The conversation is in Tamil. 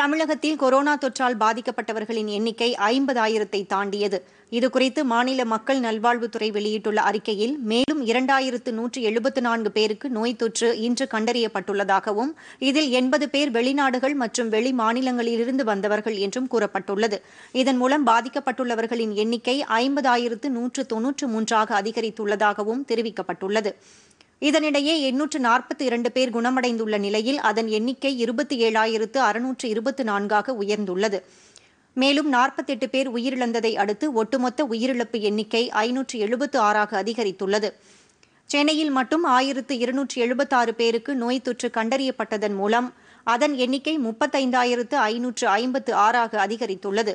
தமிழகத்தில் கொரோனா தொற்றால் பாதிக்கப்பட்டவர்களின் எண்ணிக்கை ஐம்பதாயிரத்தை தாண்டியது இதுகுறித்து மாநில மக்கள் நல்வாழ்வுத்துறை வெளியிட்டுள்ள அறிக்கையில் மேலும் இரண்டாயிரத்து நூற்று எழுபத்து நான்கு பேருக்கு நோய் தொற்று இன்று கண்டறியப்பட்டுள்ளதாகவும் இதில் எண்பது பேர் வெளிநாடுகள் மற்றும் வெளி மாநிலங்களிலிருந்து வந்தவர்கள் என்றும் கூறப்பட்டுள்ளது இதன் மூலம் பாதிக்கப்பட்டுள்ளவர்களின் எண்ணிக்கை ஐம்பதாயிரத்து நூற்று தொன்னூற்று மூன்றாக அதிகரித்துள்ளதாகவும் தெரிவிக்கப்பட்டுள்ளது இதனிடையே எண்ணூற்று நாற்பத்தி இரண்டு பேர் குணமடைந்துள்ள நிலையில் அதன் எண்ணிக்கை இருபத்தி ஏழாயிரத்து அறுநூற்று இருபத்தி நான்காக உயர்ந்துள்ளது மேலும் நாற்பத்தெட்டு பேர் உயிரிழந்ததை அடுத்து ஒட்டுமொத்த உயிரிழப்பு எண்ணிக்கை ஐநூற்று எழுபத்து ஆறாக அதிகரித்துள்ளது சென்னையில் மட்டும் ஆயிரத்து இருநூற்று எழுபத்தாறு பேருக்கு நோய் தொற்று கண்டறியப்பட்டதன் மூலம் அதன் எண்ணிக்கை முப்பத்தைந்தாயிரத்து ஐநூற்று ஐம்பத்து ஆறாக அதிகரித்துள்ளது